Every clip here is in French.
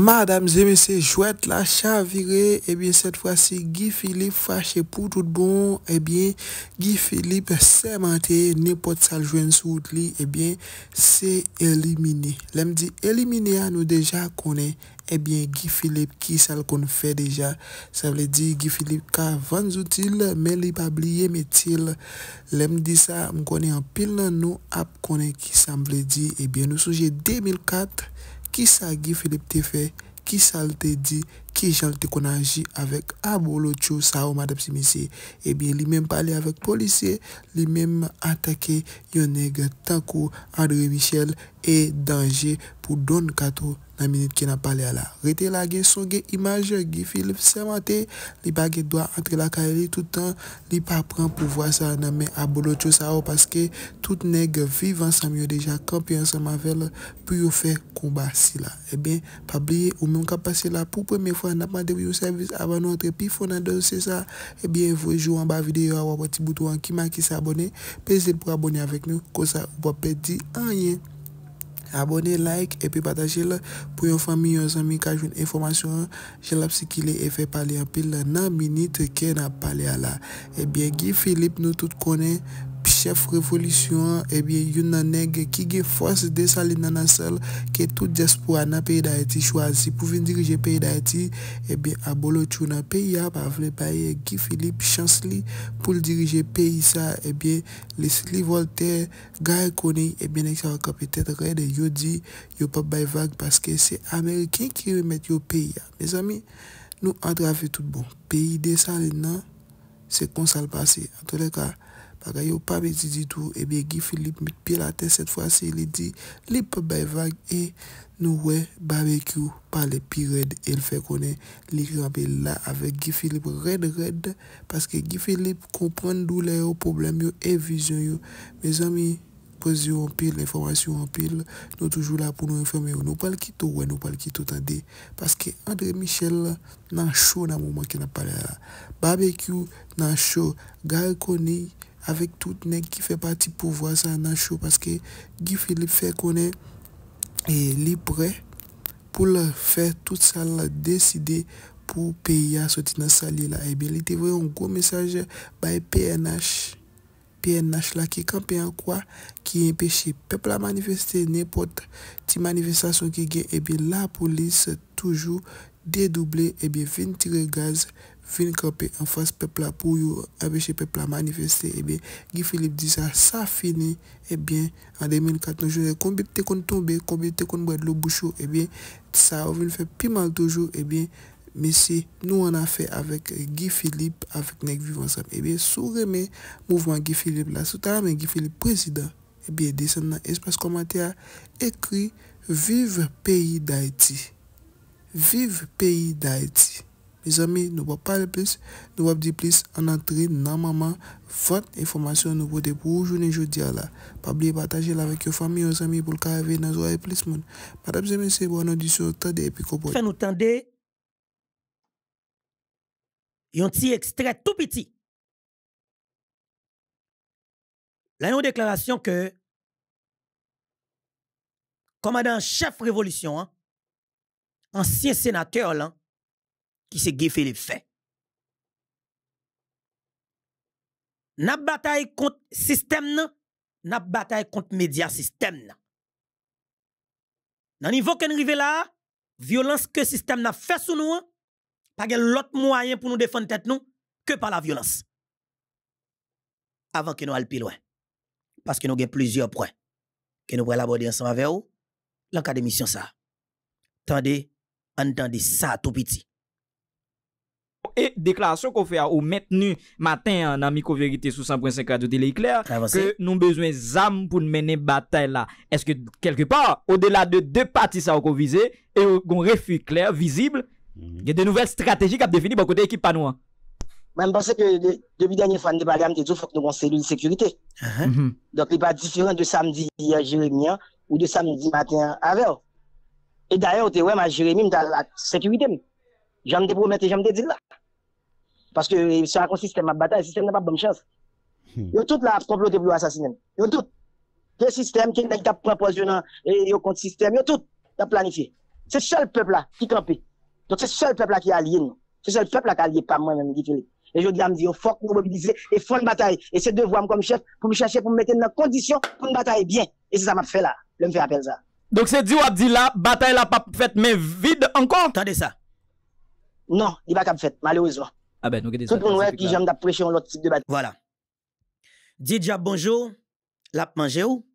Madame, jeme se jwet la chan vire, ebyen eh set fwa si Guy Philippe fache pou tout bon, ebyen eh Guy Philippe se mante, nepot sal jwen sou li, ebyen se elimine. Lem di elimine a nou deja konen, ebyen Guy Philippe ki sal kon fwe deja. Sa vle di Guy Philippe ka vanzoutil, me li pa blye metil. Lem di sa, m konen an pil nan nou ap konen ki sa m vle di, ebyen nou souje 2004. Qui ça Guy Philippe te Qui ça ça dit? Qui qui ki te connu avec avek abolo tchou ou madap si misye. Eh même lui-même parler avec policier, lui-même attaquer yon André Michel et Danger pour Don Kato. Un minute n'a pas parlé là. Rete la gué, son gué, image, gué, Philippe, c'est menté, li pa droit doit entrer la carrière tout le temps, il pa pour pouvoir ça, nan men à Bolocho sa parce que tout nègre vivant ensemble mieux déjà, campé ensemble avec elle, pour faire combat si là. Eh bien, pas oublier, ou même kap passer là, pour première fois, n'a pas de vieux service, avant notre entrer, puis fond dans ça, eh bien, vous jouez en bas vidéo, à votre petit bouton, qui m'a qui s'abonner, Pensez pour abonner avec nous, comme ça, vous pouvez pas dire rien. Abonnez, like, et puis partagez-le pour vos familles, vos amis qui une information. Je la psychilé et fait parler en pile dans la minute qu'elle a parlé là. Eh bien, Guy Philippe, nous tous connaissons chef révolution, eh bien, il y a qui ont force de saline dans la salle, qui est tout diaspora dans le pays d'Haïti choisi pour venir diriger le pays d'Haïti, eh bien, à Bolotou dans le pays, par le pays Guy Philippe Chanceli pour diriger le pays, ça, eh bien, Leslie Voltaire, Guy Coney, eh bien, ça va peut de être il dit, pas de vague parce que c'est Américain qui remettent le pays. Hein. Mes amis, nous entravons tout le bon. Pays de saline, hein, c'est comme ça le passé. En tous les cas, Bagay yo pas dit du tout. Et bien, Guy Philippe mit pi la te cette fois-ci il dit, « li pe bay vag e nou we barbekyou pa le pi red. El fe konen li là la avec Guy Philippe red red, que Guy Philippe comprend kompren problèmes problèmes yo problem yo mes amis yo. en pile, l'information en pile. Nous anpil, toujours là pour pou informer. informe yo. Nou pal ki tou nous nou pal ki tou tande, paske André Michel nan show nan mouman ki nan pale la. Barbekyou chaud show, gare koni, avec tout nèg qui fait partie pouvoir ça dans show parce que Guy Philippe fait qu'on et li prêt pour faire tout ça l'a décider pour payer à sortir dans salier là et eh bien il vrai un gros message par PNH PNH là qui campé en quoi qui empêche peuple à manifester n'importe petite manifestation qui gagne et eh bien la police toujours dédoublé et eh bien 20 tirer gaz en en face fos pepla pou yo abeche manifester. Et eh bien, Guy Philippe di ça sa fini, ebyen, an 2004 nou jounen, konbi te kon tombe, konbi te kon bwèd lo bouchou, ebyen, eh bien, ça a fait pi mal toujours. Eh bien mais mesi nous, on a fait avec Guy Philippe, Vivant nek Et bien, sou le mouvement Guy Philippe la, sous ta mais Guy Philippe président ebyen, bien nan espas komante a, Vive pays d'Haïti. Vive pays d'Haïti. Mes amis, ne va pas le plus, ne va dire plus en entrée normalement. maman. Votre information nous vote pour journée jeudi à la. Pas oublier partager avec vos familles, vos amis pour le cas dans vos plus. Madame et messieurs, bonne audition, tendez et puis comprenez. Fais nous tendez. un petit extrait tout petit. Là, une déclaration que commandant chef révolution, hein, ancien sénateur, là, qui se Guy les fait. N'a bataille contre système nan, n'a bataille contre média système Dans le niveau nous rive là, violence que système n'a fait sur nous, pas d'autre l'autre moyen pour nous défendre tête nous que par la violence. Avant que nous allions plus loin. Parce que nous avons plusieurs points que nous pourrions aborder ensemble avec vous, mission ça. Tendez, entendez ça tout petit et déclaration qu'on fait au maintenu matin hein, dans Micro Vérité sous 100.5 de Télé Éclair que nous besoin d'âmes pour mener bataille là. Est-ce que quelque part, au-delà de deux parties ça qu'on visé et qu'on refus clair, visible, mhm. il y a des nouvelles stratégies qui ont défini par côté équipe nous. Mwen hein. pense dernier debi de parler, nde bagam te faut que nous kon sécurité. sécurité. Uh-huh. Mhm. il li pas différent de samedi à euh, Jérémie hein, ou de samedi matin à d'ailleurs on d'ailleurs te wèm Jérémie Jeremien dans la sécurité, j'en te promets, j'en te dit là. Parce que c'est un système de bataille, le système n'a pas de bonne chance. Hmm. y a tout là, comploté pour assassiner. Il y a tout. Le système qui est proposé et le contre système, y a tout. Il planifié. C'est le seul peuple là qui campé. Donc c'est le seul peuple là qui est allié. C'est le seul peuple là qui est allié, pas moi-même, dit Et je dis à me dire, il faut que nous mobilisions et faire une bataille. Et c'est devoir comme chef pour me chercher, pour me mettre dans la condition pour une bataille bien. Et c'est ça que je fais là. Je me fais appel ça. Donc c'est dit a dit là, bataille là pas faite, mais vide encore. T'as ça? Non, il n'y a pas fait, malheureusement. Ah ben, nous j'aime type de Voilà. Didja bonjour, l'a mange ou?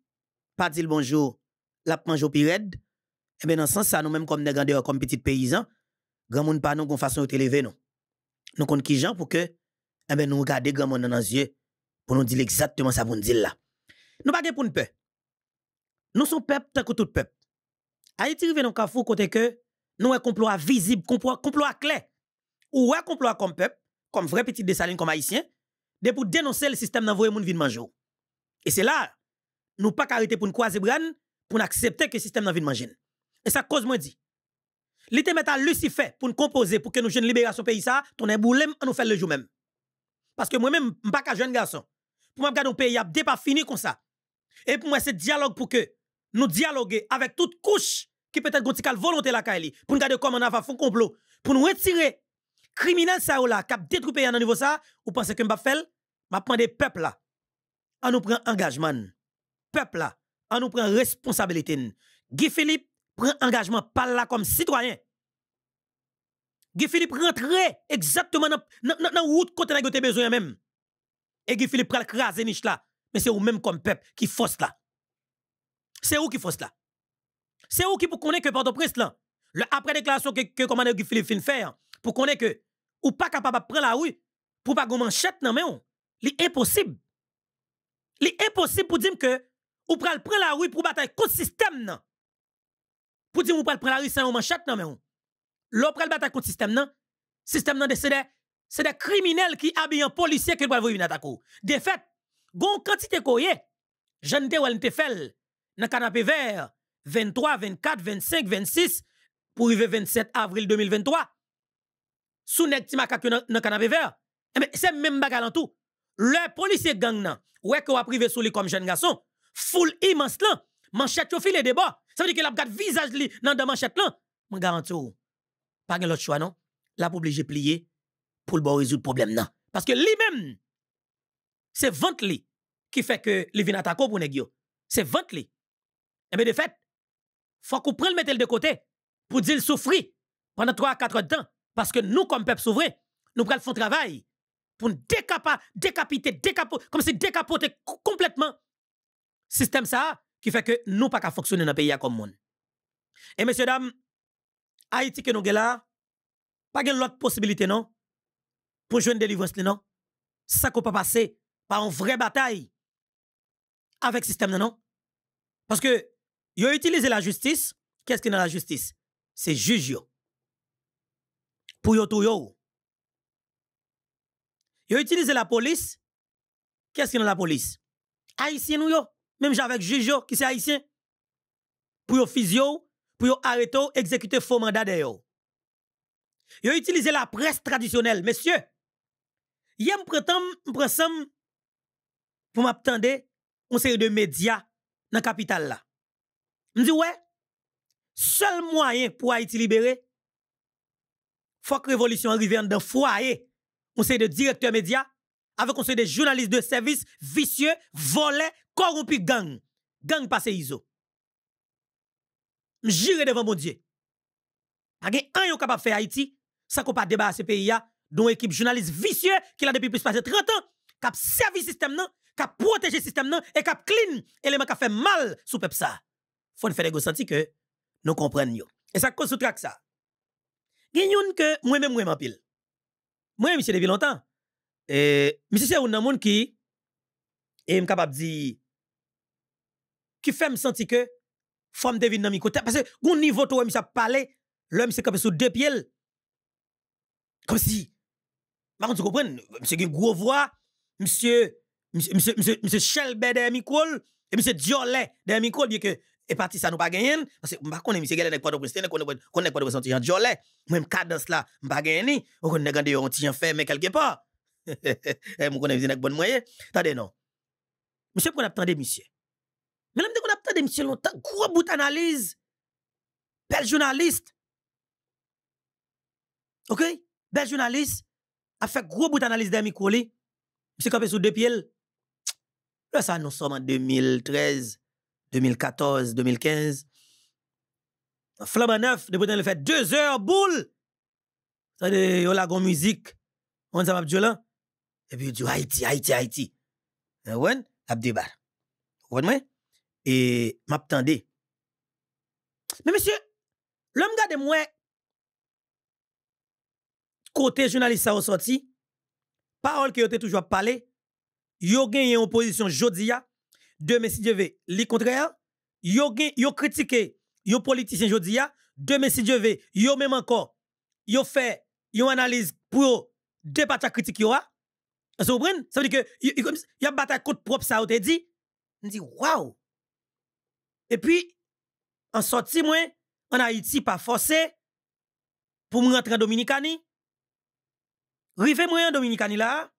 Pas dit bonjour, l'a mange au pirède. Eh bien, dans ce sens, ça, nous même comme des grands comme petits paysans, grand monde pas nous qu'on façon de te non. Nous comptons qui gens pour que, eh bien, nous regarder grand monde dans nos yeux, pour nous dire exactement ça pour nous dire là. Nous pas pour nous peur. Nous sommes peuple tant que tout peuple. Haïti nous dans le carrefour côté que, nous un complot visible, un complot clair ou un complot comme peuple, comme vrai petit dessaline comme haïtien, de pour dénoncer le système d'envoyer moun vin manger. Et c'est là, nous pas arrêter pour nous croiser pour pour accepter que le système de manger. Et ça cause moi dit. L'été met à Lucifer pour nous composer pour que nous jeunes ce pays ça, ton à nous fait le jour même. Parce que moi-même, je pas jeune garçon. Pour moi, garder un pays, il pas fini comme ça. Et pour moi, c'est dialogue pour que nous dialoguer avec toute couche qui peut-être gontical volonté la Kaili pour nous garder comme on a fait un complot, pour nous retirer criminel ça ou là, cap détruit pays niveau ça, ou pensez que m'pa faire, m'a des peuple là. On nous prend engagement. Peuple là, on nous prend responsabilité. Guy Philippe prend engagement parle là comme citoyen. Guy Philippe rentre exactement dans la route côté la besoin même. Et Guy Philippe prend craser niche là, mais c'est vous même comme peuple qui force là. C'est vous qui force là. C'est vous qui pour connaître que Port-au-Prince là, le après déclaration que que commandant Guy Philippe fin faire pour connaître que ou pas capable de prendre la rue pour pas gon manchette nan on, C'est impossible. C'est impossible pour dire que ou pral la rue pour bataille contre système nan. Pour dire ou pral prendre la rue sans manchette nan on L'on pral bataille contre système nan. Système nan c'est des c'est des criminels qui habillent un policier qui doit voir une attaque. De fait, gon quantité koye, j'en te ou te fel, nan canapé vert, 23, 24, 25, 26, pour arriver 27 avril 2023 sous nèg ti macaque dans le canapé vert. Mais eh ben, c'est même bagarre tout. Le policier gang nan, ouais que a privé sous lui comme jeune garçon, foule immense là, manchette yo filé débats. Ça veut dire qu'il a gardé visage li dans la manchette là. Je garantis pas de l'autre choix non. La obligé plier pour le résoudre le problème nan. Parce que lui-même, c'est vente li qui fait que li vient attaquer pour nèg C'est vente li. Et eh bien de fait, faut qu'on prenne le mettre de côté pour dire souffrir pendant 3 4 ans parce que nous, comme peuple souverain, nous prenons le travail pour décapa, décapiter, décapo, comme si décapoter complètement système ça qui fait que nous pas qu'à fonctionner dans le pays comme monde. Et messieurs dames, Haïti que nous avons là, pas de l'autre possibilité non pour jouer une délivrance non. Ça qu'on pas passer par une vraie bataille avec système non. Parce que ils ont utilisé la justice, qu'est-ce est dans la justice C'est juge pour yo tout yo. Yo utilisé la police. Qu'est-ce qu'il y a dans la police? Haïtien nous yo, même j'avec juge qui c'est haïtien. Pour yo physio, pour yo arrêter, exécuter faux mandat de yo. Yo utilisé la presse traditionnelle, messieurs. Yem prétend pressam pour m'attendre on série de médias dans la capitale là. Me ouais, seul moyen pour Haïti libérer, faut que révolution arrive dans foyer. On sait de directeurs médias, avec on sait des journalistes de service vicieux, volés, corrompus, gang. Gang passe ISO. jure devant mon Dieu. Pas un yon capable faire Haïti, sans qu'on pas débat à ce pays dont équipe journaliste vicieux qui l'a depuis plus de 30 ans, qui a servi le système, qui a protégé le système et qui a clean élément qui a fait mal sous peuple ça. Faut faire des sentir que nous comprenons. Et ça cause que ça. Genyoun que moi-même, moi pile. Moi, monsieur, depuis longtemps. Et, monsieur, c'est un homme qui est capable de dire, qui fait me sentir que, femme me deviner dans mi côté Parce que, au niveau de ça parle, l'homme, c'est capable de deux pieds. Comme si, par contre, vous comprenez, monsieur, une voix, monsieur, monsieur, monsieur, monsieur, monsieur Shell derrière micro, et monsieur Diolet derrière micro, bien que et parti ça nous pas gagner parce que m'pa bah, connaît monsieur Galen des au prince ne connaît connaît port de prince Jean Jolet même cadence là m'pa gagner on de on un petit enfermé quelque part et eh, m'on connais monsieur avec bonne moyen attendez non monsieur qu'on attendait monsieur mais là qu'on attendait monsieur longtemps gros bout d'analyse bel journaliste OK bel journaliste a fait gros bout d'analyse d'un micro monsieur campé sous deux pieds là ça nous sommes en 2013 2014, 2015. Flambant neuf, depuis le fait deux heures, boule. Ça de yo la musique. On s'en va là. Et puis, il dit Haïti, Haïti, Haïti. Eh, ouais, ap débar. Vous comprenez? Et Tendé. Mais monsieur, l'homme garde moi côté journaliste ça sorti, parole qui était toujours parlé, yo gagné en position jodia Demain, si Dieu veut, le contraire, yo, yo critiqué, yo politicien jodi demain, si Dieu veut, yo même encore, yo fait, yo analyse pour deux batailles critiques yo a. Vous comprenez? Ça veut dire que, y a bataille contre propre ça, ou te dit, on dit, waouh! Et puis, en sorti moi, en Haïti, pas forcé, pour me rentrer en Dominicani. Rive moi en Dominicani là,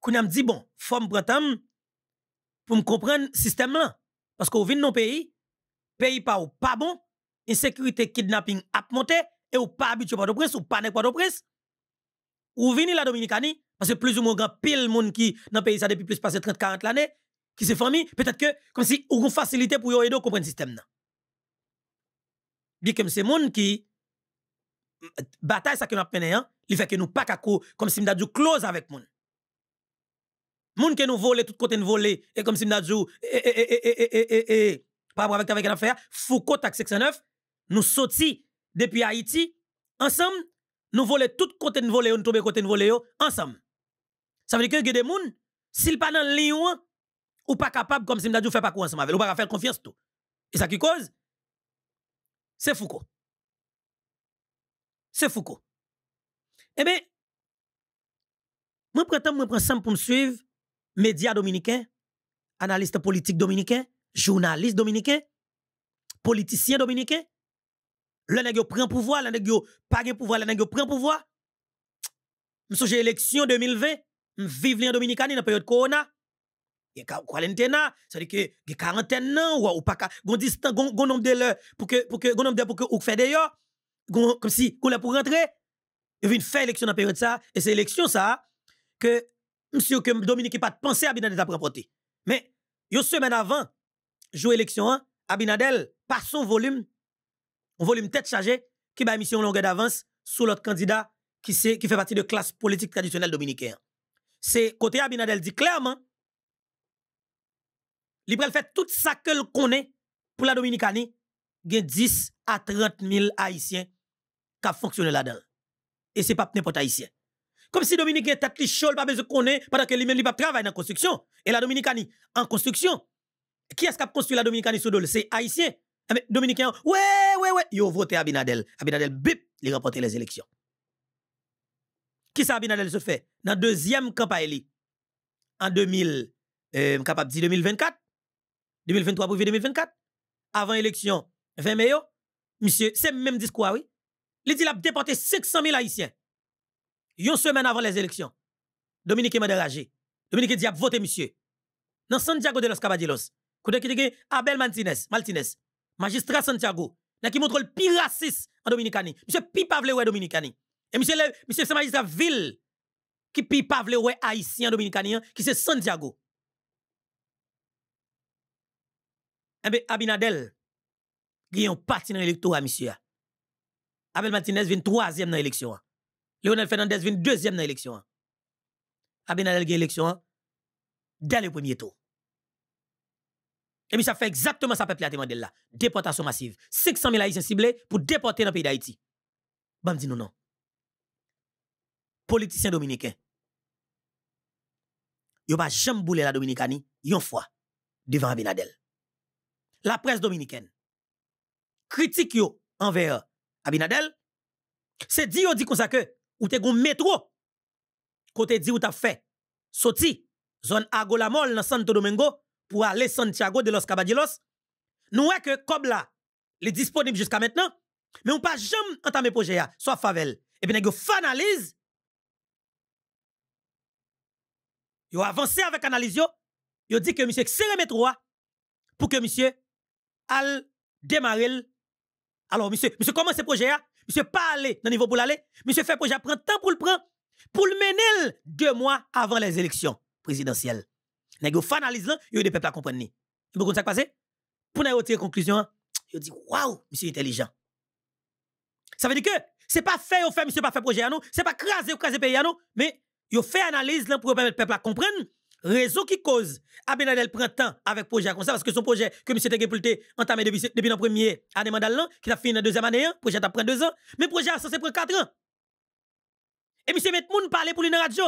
qu'on a dit, bon, forme prendre pour me comprendre le système là. Parce qu'on vient dans le pays, pays pas pas bon, insécurité, kidnapping a monté, et ou pas habitué à de presse, ou pas n'est pas la presse. Ou la Dominicanie, parce que plus ou moins grand pile monde qui dans le pays ça depuis plus de 30-40 ans, qui se famille, peut-être que comme si on une facilité pour aider à comprendre le système là. Bien que c'est monde qui bataille ça que nous avons hein, il fait que nous pas comme si nous avons close avec monde. Moun qui nous vole tout côté nous vole, et comme si nous eh, eh, e, e, e, par rapport avec, avec l'affaire, Foucault, taxe 69 nous soti depuis Haïti, ensemble, nous volons tout côté nous volons, nous tombe côté nous volons, ensemble. Ça veut dire que des gens, s'ils pas dans le lion, ou pas capable, comme si nous fait pas quoi ensemble ou pas faire confiance tout. Et ça qui cause? C'est Foucault. C'est Foucault. Eh bien, moi, prétends que moi, prends pour me suivre médias dominicains, analystes politiques dominicains, journalistes dominicains, politiciens dominicains. Le nèg prend pouvoir, le nèg pas le pouvoir, le nèg prend pouvoir. de élection 2020, vivais en Dominicani dans période corona. Il y a quarantaine, cest à dire que quarantaine ou ou pas gon distance nombre de pour que pour que nombre de pour que ou fait d'ailleurs comme si qu'on pour rentrer. Il faire élection dans période ça et c'est élection ça que Monsieur que Dominique pas pensé Abinadel à remporté. Mais une semaine avant jour élection Abinadel par son volume un volume tête chargé, qui va mission longueur d'avance sur l'autre candidat qui, fait partie de classe politique traditionnelle dominicaine. C'est côté Abinadel dit clairement il fait tout ça que connaît pour la Dominicanie, il y a 10 à 30 000 Haïtiens qui fonctionnent là-dedans. Et ce n'est pas n'importe Haïtien. Comme si Dominicain tête chaud, pas besoin de connaître, pendant que lui-même lui pas travaille dans construction. Et la Dominicanie en construction. Qui est-ce qui a construit la Dominicanie sous dole? C'est haïtien. Ah, mais Dominicain, ouais, ouais, ouais, ont voté Abinadel. Abinadel bip, il remporté les élections. Qui ça Abinadel se fait dans deuxième campagne en 2000 euh, capable de 2024 2023 pour 2024 avant élection 20 mai monsieur c'est même discours oui il dit a déporté 500 000 haïtiens une semaine avant les élections, Dominique m'a déragé. Dominique dit, votez, monsieur. Dans Santiago de los Caballeros, côté qui dit, Abel Martinez, Martinez, magistrat Santiago, qui montre le pire raciste en Dominicani. Monsieur Pipavle ouais Dominicani. Et monsieur, le, monsieur c'est magistrat ville qui Pipavle ouais haïtien Dominicani, hein, qui c'est Santiago. Et eh ben, Abinadel, qui est un parti dans l'électorat, monsieur. Abel Martinez vient troisième dans l'élection. Hein. Léonel Fernandez vient deuxième dans l'élection. Hein. Abinadel gagne l'élection hein, dès le premier tour. Et puis ça fait exactement ça peuple a demandé là. Déportation massive. 600 000 haïtiens ciblés pour déporter dans le pays d'Haïti. Bam dit non non. Politicien dominicain. Yo pas jamais bouler la Dominicanie une fois devant Abinadel. La presse dominicaine critique yo envers Abinadel. C'est dit yo dit comme ça que ou te gon métro côté dit ou t'a fait sorti zone Agolamol dans Santo Domingo pour aller Santiago de los Caballeros nous voyons que cobla, là est disponible jusqu'à maintenant mais on pas jamais entamé projet ya, soit favel et puis yo finalise yo avancé avec analyse yo yo dit que monsieur le métro pour que monsieur al démarrer alors monsieur monsieur comment ce projet Monsieur pas allé dans le niveau pour l'aller. Monsieur fait projet prend temps pour le prendre. Pour le mener deux mois avant les élections présidentielles. Nèg yo fanalise là, a des peuple à comprendre. Vous comprenez ça passé? Pour nous tirer conclusion, yo dit waouh, monsieur intelligent. Ça veut dire que c'est pas fait, au fait monsieur pas fait projet à nous, c'est pas craser ou craser pays à nous, mais yo fait analyse là pour permettre peuple à comprendre Raison qui cause Abinadel prend temps avec projet comme ça, parce que son projet que M. a entamé depuis, depuis la première année qui a fini dans la deuxième année, le hein, projet a pris deux ans, mais le projet a censé prendre quatre ans. Et M. Metmoun parlait pour lui radio.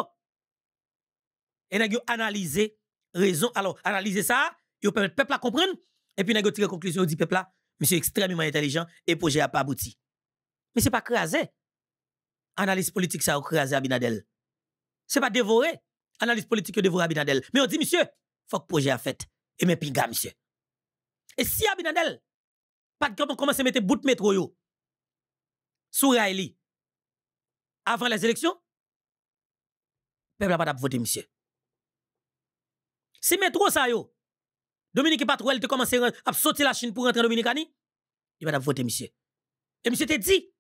Et nous a analysé raison, alors analyser ça, il permet peuple à comprendre, et puis il a tiré conclusion, dit peuple là, monsieur extrêmement intelligent, et projet a pas abouti. Mais c'est pas crasé. Analyse politique, ça a crasé Abinadel. C'est pas dévoré. Analyse politique de vous Abinadel. Mais on dit, monsieur, faut que projet a fait. Et mes pigas monsieur. Et si Abinadel, pas de comment à mettre bout de métro, yo, sous avant les élections, peuple a pas voter, monsieur. Si métro ça, yo, Dominique Patrouel te commencé à sauter la Chine pour rentrer en Dominicani, il va voter, monsieur. Et monsieur te dit,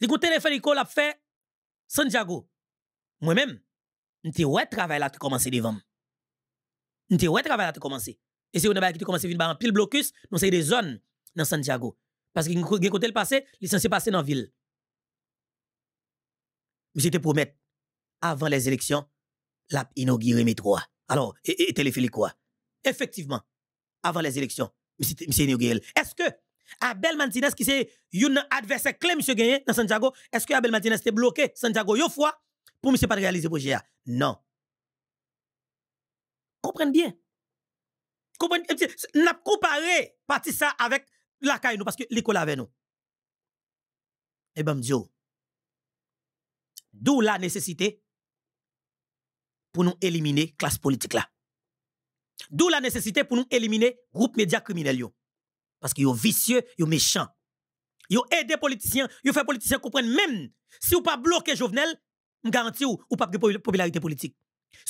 il téléphone, il a fait Santiago. Moi-même, Nte le travail là tu commencé devant. Nte le travail là tu commencé. Et si on a qui commencé venir en pile blocus, nous c'est des zones dans Santiago parce que un côté le passé, il censé passer dans la ville. Mais te promettre avant les élections, l'a inauguré métro. Alors, et, et quoi Effectivement, avant les élections, monsieur inauguré. Est-ce que Abel Martinez qui c'est un adversaire clé monsieur gagné dans Santiago, est-ce que Abel Martinez était bloqué Santiago yo fois pour monsieur pas réaliser projet. Non. Comprenez bien. Comprenez bien. N'a comparé ça avec la caille parce que l'école avait nous. Eh ben, Dieu. Oh. D'où la nécessité pour nous éliminer classe politique là. D'où la nécessité pour nous éliminer groupe média criminels Parce qu'ils sont vicieux, ils sont méchants. Ils aident les politiciens, ils font politiciens comprendre même si vous pas bloqué Jovenel, je ou, pas de popularité politique.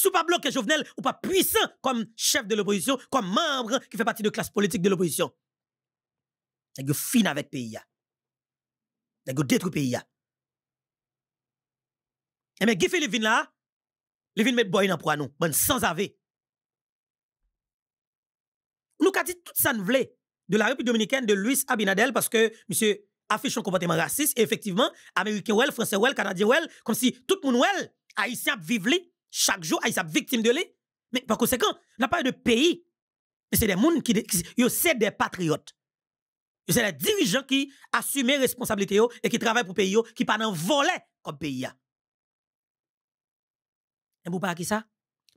bloquez pas bloqué Jovenel ou pas puissant comme chef de l'opposition, comme membre qui fait partie de classe politique de l'opposition. que fin avec pays que détruit pays Et eh mais les vin là, les met mettre boy dans pour nous, bon sans ave. Nous avons dit tout ça nous de la République dominicaine de Luis Abinadel parce que monsieur affiche un comportement raciste. Et effectivement, Américain well, Français well, Canadien well, comme si tout le monde well, Haïtien vivent li, chaque jour, Haïtien victime de lui. Mais par conséquent, on n'a pas eu de pays. Mais c'est des gens qui, qui c'est des patriotes. C'est des dirigeants qui assument responsabilité et qui travaillent pour le pays, qui pas dans volet comme pays. Et vous pas qui ça?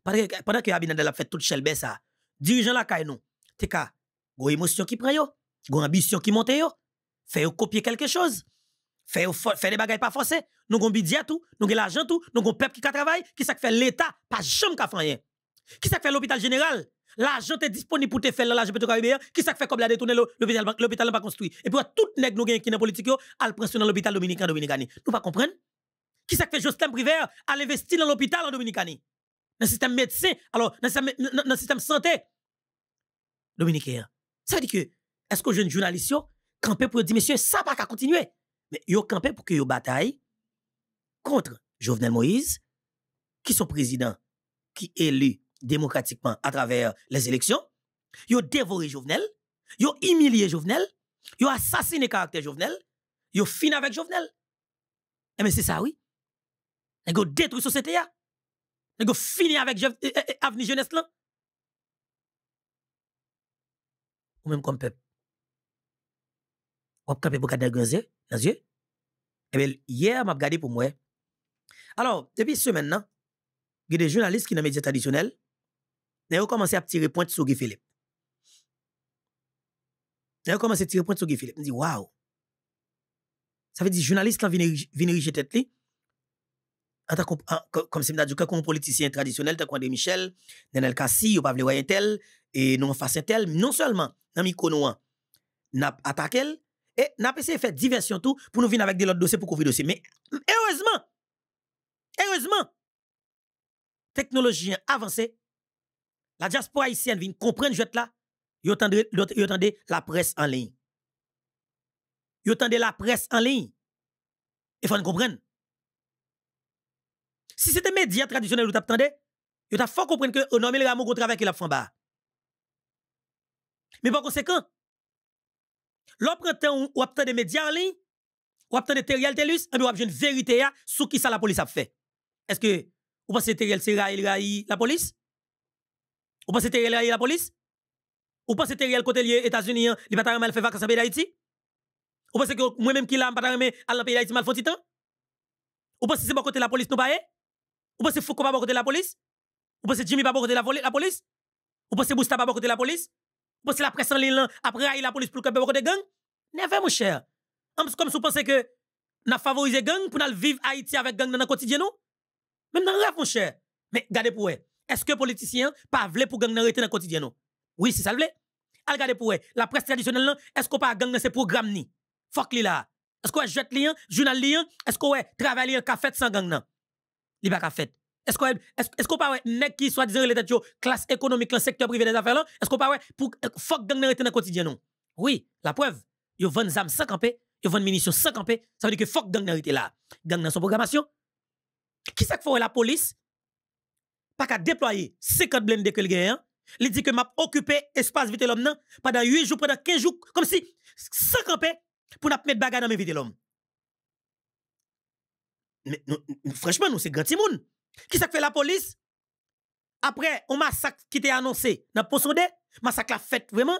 Pendant que Abinadel a fait toute le ça, dirigeant la kaye nous, t'es qu'à, go émotion qui prend yo, go ambition qui monte yo, fait copier quelque chose. faire des bagailles pas forcées. Nous avons budget tout, nous avons l'argent tout, nous avons peuple qui travaille, qui ça fait l'État, pas jamais qu'à faire Qui ça fait l'hôpital général? L'argent est disponible pour te faire l'argent pétrocarbien. Qui ça fait comme la détourner l'hôpital l'hôpital pas construit. Et puis tout nèg nous gagne qui dans politique yo, al prend dans l'hôpital dominicain dominicani. Nous pas comprendre Qui ça fait Justin Privé à investir dans l'hôpital en dominicani? Dans le système médecin, alors dans le système, santé dominicain. Ça veut dire que est-ce que jeune journaliste campé pour dire, monsieur, ça va pas continuer. Mais ont campé pour que yo bataille contre Jovenel Moïse, qui sont président, qui est élu démocratiquement à travers les élections. ont dévoré Jovenel, ont humilié Jovenel, ont assassiné caractère Jovenel, ont fini avec Jovenel. Eh bien, c'est ça, oui. Ils ont détruit la société. Ils ont fini avec euh, euh, euh, Avenir Jeunesse là. Ou même comme peuple on peut pas regarder dans les yeux. Et bien, hier, m'a regardé pour moi. Alors, depuis ce matin, il y a des journalistes qui dans les médias traditionnels, ils ont commencé à tirer point sur Guy Philippe. Ils ont commencé à tirer point sur Guy Philippe. Je me dis, waouh! Ça veut dire, journalistes qui viennent riche tête, li. En comme si m'dadjou, quand politicien traditionnel, t'as quoi de Michel, Nenel Kassi, ou Pavle tel et non face face tel, non seulement, dans mi nous, n'a attaqué, et n'a pas essayé faire diversion tout pour nous venir avec des autres dossiers pour couvrir dossier. Mais heureusement, heureusement, technologie avancée, la diaspora haïtienne vient comprendre jette là, yo tendez la presse en ligne. Yo tendez la presse en ligne. Il faut comprendre. Si c'était médias traditionnels ils t'attendez, Il t'a fort comprendre que on les le ramon qui avec la bas. Mais par conséquent, L'autre temps, ou obtient des médias, en ou obtient des Teriel Telus, on doit une vérité sur qui ça la police a fait. Est-ce que vous pensez que Teriel c'est la police? Vous pensez que Teriel raille la police? Vous pensez que Teriel côté les États-Unis, il hein, va pas fait vacances en pays d'Haïti? Vous pensez que moi-même qui l'a pas à la pays d'Haïti mal font temps? Vous pensez que c'est bon côté la police nous pas Vous pensez que Foucault pas bon côté la police? Vous pensez que Jimmy pas bon côté la police? Vous pensez que Bousta pas bon côté la police? Parce que la presse en ligne, après, la police pour le de gang. Never, mon cher. Comme si vous pensez que n'a les gangs pour vivre Haïti avec gangs dans le quotidien, non? Même dans le rêve, mon cher. Mais gardez pour vous. Est-ce que les politiciens ne pas veulent pour gang dans le quotidien, non? Oui, c'est ça le Regardez pour eux. La presse traditionnelle, est-ce qu'on pas gang dans ses programmes, ni? Fuck li là. Est-ce qu'on jette lien, journal lien? Est-ce qu'on travaille lien, café sans gang, non? Li pas est-ce qu'on est qu'on pas nèg qui soit disant les têtes classe économique, le secteur privé des affaires là, est-ce qu'on pas pour euh, fuck gang dans le quotidien non Oui, la preuve, yo vendent armes sans camper, yo munitions sans camper, ça veut dire que fuck gang dans là. Gang dans son programmation. Qui faut que faut la police pas qu'à déployer 50 blindés que le gagne hein. il dit que m'a occupé espace vite l'homme pendant 8 jours, pendant 15 jours, comme si sans camper pour mettre mettre bagarre dans mes vite l'homme. Mais franchement, nous, c'est grand monde. Qui ça fait la police? Après, un massacre qui était annoncé dans Ponsonde, massacre la fête vraiment.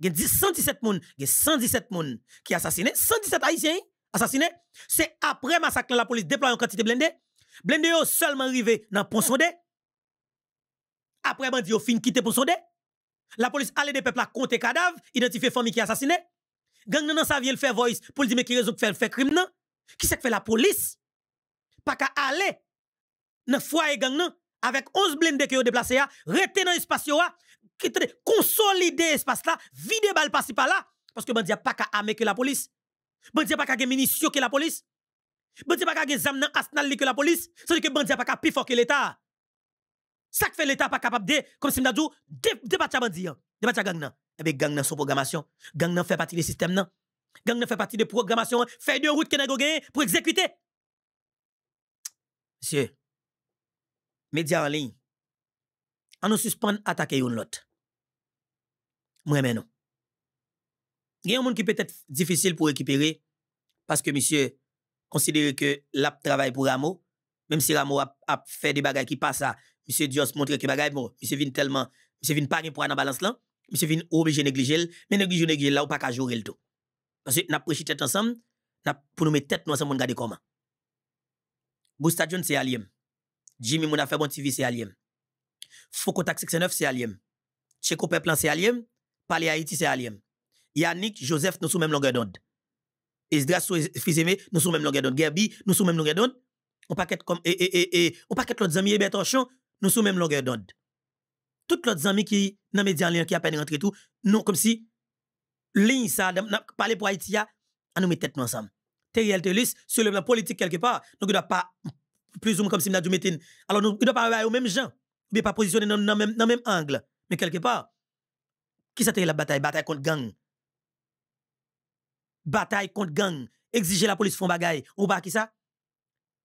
Il y a 117 personnes, il y a 117 personnes qui assassiné, 117 haïtiens assassinés. C'est après massacre la police déploie une quantité blindée. Blindé yo seulement arrivé dans Ponsondé. Après bandi yo fin quitter Ponsondé. La police allait des peuples à compter cadavres, identifier famille qui assassiné. Gang nan sa vient le faire voice pour dire mais qui résout faire crime Qui c'est que fait la police? Pas qu'à aller dans foyer gang nan, avec 11 blindés qui ont déplacé, rete dans l'espace là, consolider l'espace là, vider balle par par là, parce que bandi a pas qu'à amener que la police. Bandi a pas qu'à munitions que la police. Bandi a pas qu'à zam nan arsenal que la police. C'est que bandi a pas qu'à plus fort que l'État. Ça fait l'État pas capable de, comme si m'a dit, débattre bandi, hein. débattre gang nan. Eh bien, gang nan son programmation, gang nan fait partie des systèmes nan. Gang nan fait partie de programmation, hein. fait de route que n'a pour exécuter. Monsieur, médias en ligne, on nous suspend attaquer une l'autre. Moi, mais non. Il y a un monde qui peut être difficile pour récupérer parce que monsieur considère que l'app travaille pour Ramo, même si Ramo a, fait des bagages qui passent à monsieur Dios montrer que bagages bon, monsieur vient tellement, monsieur vient pas pour en balance là, monsieur vient obligé négliger, mais négliger négliger là ou pas qu'à jouer le tout. Parce que n'a tête ensemble, pour nous mettre tête nous ensemble regarder comment. Bousta John c'est Aliem. Jimmy mon affaire, bon TV, c'est Aliem. Foucault 69, c'est Aliem. Checo Peplan, c'est Aliem. Palais Haïti, c'est Aliem. Yannick, Joseph, nous sommes même longueur d'onde. Esdras, Fizeme, nous sommes même longueur d'onde. Gerbi, nous sommes même longueur d'onde. On paquet comme, et, et, et, on paquette l'autre ami, Hébert nous sommes même longueur d'onde. Toutes l'autre amis qui, dans les lien, qui a peine rentré tout, non, comme si, ligne ça, parler pour Haïti, on nous mettre tête ensemble. Teriel Telus sur le politique quelque part, donc ne doit pas plus ou moins comme si nous avons mettre. Alors, nous ne devons pas aux mêmes gens, mais pas positionner dans le même, même angle. Mais quelque part, qui à la bataille Bataille contre gang. Bataille contre gang. Exiger la police font bagaille. Ou pas qui ça?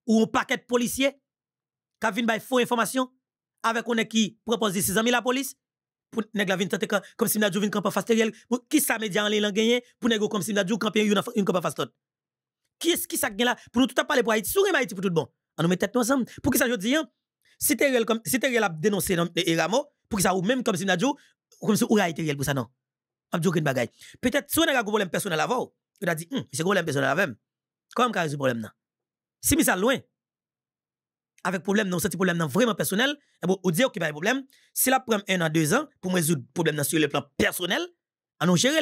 Ou un paquet de policiers qui viennent par fausse information avec on qui propose ces amis la police pour nèg la vinn tenter comme si Nadjou vinn camp face pour qui ça média en ligne gagné pour nèg comme si Nadjou camper une une camp face Qui est-ce qui ça gagne là pour nous tout à parler pour Haïti sourire Haïti pour tout bon on met tête ensemble. Pour que ça je dis, si Terrell comme si Terrell a dénoncé Eramo, pour que ça ou même comme si Nadjo, comme si Oura Terrell pour ça non. On dit aucune bagaille. Peut-être si on a un problème personnel avant, on a dit, hum, c'est un problème personnel avec. Comment on le problème là Si mis ça loin avec problème non, c'est problème non vraiment personnel, et eh bon, on dit qu'il y a un problème, si la prend un an, deux ans pour me résoudre problème sur le plan personnel, on nous gère.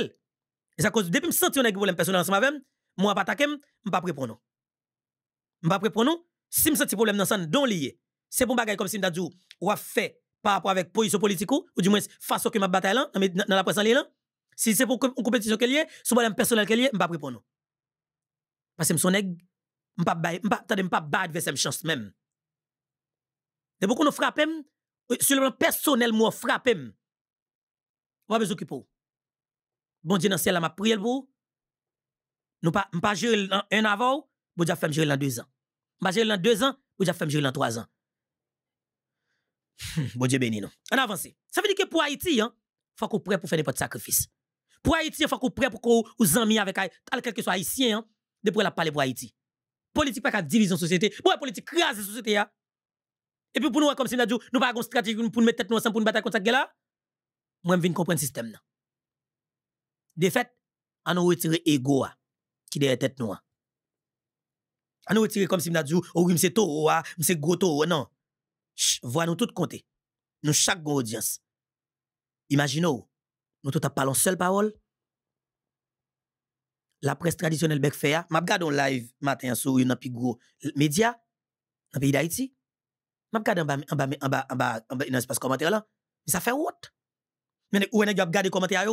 Et ça cause depuis me sentir un problème personnel ensemble avec moi pas attaquer, me pas répondre. Me pas répondre si me senti problème dans ça don lié c'est bon bagay comme si me dit ou a fait par rapport avec position politique ou du moins face au que ma bataille là dans la presse là si c'est pour une compétition qu'elle est son problème personnel qu'elle est m'pa répondre parce que me son nèg m'pa m'pa attendez m'pa bad vers chance même et beaucoup nous frappé sur le personnel moi frappe ou besoin qui pour bon Dieu dans ciel m'a prié pour nous pas pas gérer un avant bon Dieu fait gérer deux ans je gérer dans deux ans, ou je vais gérer dans trois ans. Hmm, bon Dieu béni, non. On avance. Ça veut dire que pour Haïti, il hein, faut qu'on prêt pour faire n'importe sacrifice. Pour Haïti, il faut qu'on prêt pour qu'on vous amis avec quelqu'un qui soit haïtien, hein, de pour la parler pour Haïti. Politique pas qu'à division société. Bon, politique crase la société, hein. Et puis pour nous, comme si nous n'avons pas une stratégie pour nous mettre tête ensemble pour nous battre contre ça, là, moi, je viens comprendre le système. De fait, on a retiré l'ego hein, qui est derrière tête noire. À nous retirer comme si nous dit, oh oui, c'est taureau, c'est gros taureau, non. Voilà nous tout compter. Nous chaque audience. Imaginons, nous tout parlons seule parole. La presse traditionnelle bec fait, m'a regardé en live matin sur une plus gros média dans le pays d'Haïti. M'a regardé en bas en bas en bas en bas dans espace commentaire là. Mais ça fait honte. Mais ou a e regardé commentaire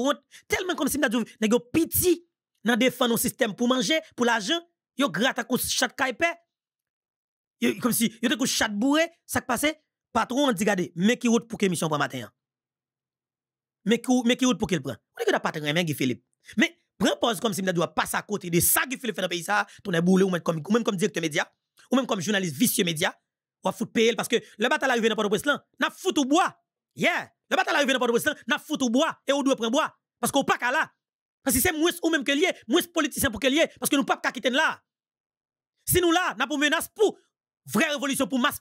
tellement comme si nous dit nèg petit dans défendre un système pour manger, pour l'argent yo gratte à chat kaipe, comme si yo te cause chat bourré, ça passe, patron on dit gade, mais qui route pour quelle mission pour matin. Hein. Mais qui mais qui route pour qu'elle prend. On dit que patron rien Philippe. Mais prend pause comme si m'da doit passer à côté de ça qui Philippe fait dans le pays ça, ton est boulé ou même comme directeur média, ou même comme journaliste vicieux média, ou à foutre payer parce que le bataille arrive dans port de là, n'a foutu au bois. Yeah, le bataille arrive dans port de prince là, n'a foutu au bois et on doit prendre bois parce qu'on pas là. Parce que c'est moins ou même que lié, moins politicien pour que lié parce que nous pas qu'à quitter là. Si nous là, nous avons menace pour vraie révolution, pour masse